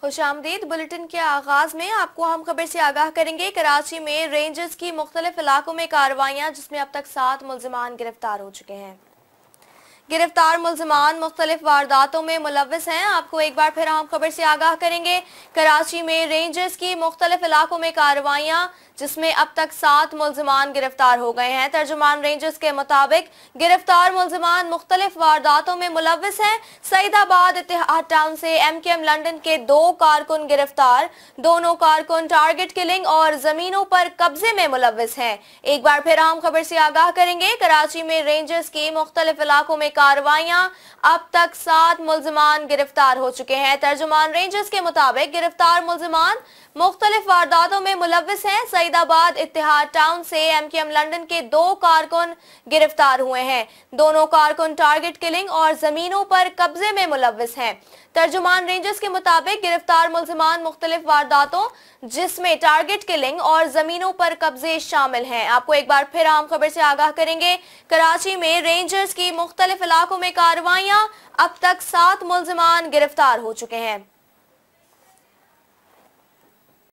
خوش آمدید بلٹن کے آغاز میں میں آپ کو ہم خبر سے آگاہ کریں گے کراچی رینجرز کی مختلف علاقوں میں کاروائیاں جس میں اب تک سات ملزمان گرفتار ہو چکے ہیں گرفتار ملزمان مختلف وارداتوں میں ملوث ہیں آپ کو ایک بار پھر ہم خبر سے آگاہ کریں گے کراچی میں رینجرز کی مختلف علاقوں میں کاروائیاں جس میں اب تک سات ملزمان گرفتار ہو گئے ہیں ترجمان رینجرز کے مطابق گرفتار ملزمان مختلف وارداتوں میں ملوث ہیں سعید آباد اتحاد ٹاؤن سے ایم ایم لنڈن کے دو کارکن کارکن گرفتار دونوں ٹارگٹ کلنگ اور زمینوں پر قبضے میں ملوث ہیں ایک بار پھر ہم خبر سے آگاہ کریں گے کراچی میں رینجرز کی مختلف علاقوں میں کاروائیاں اب تک سات ملزمان گرفتار ہو چکے ہیں ترجمان رینجرز کے مطابق گرفتار ملزمان مختلف وارداتوں میں ملوث ہیں سعید سعید آباد اتحاد ٹاؤن سے ایم کی ایم لنڈن کے دو کارکن گرفتار ہوئے ہیں دونوں کارکن ٹارگٹ کلنگ اور زمینوں پر قبضے میں ملوث ہیں ترجمان رینجرز کے مطابق گرفتار ملزمان مختلف وارداتوں جس میں ٹارگٹ کلنگ اور زمینوں پر قبضے شامل ہیں آپ کو ایک بار پھر عام خبر سے آگاہ کریں گے کراچی میں رینجرز کی مختلف علاقوں میں کاروائیاں اب تک سات ملزمان گرفتار ہو چکے ہیں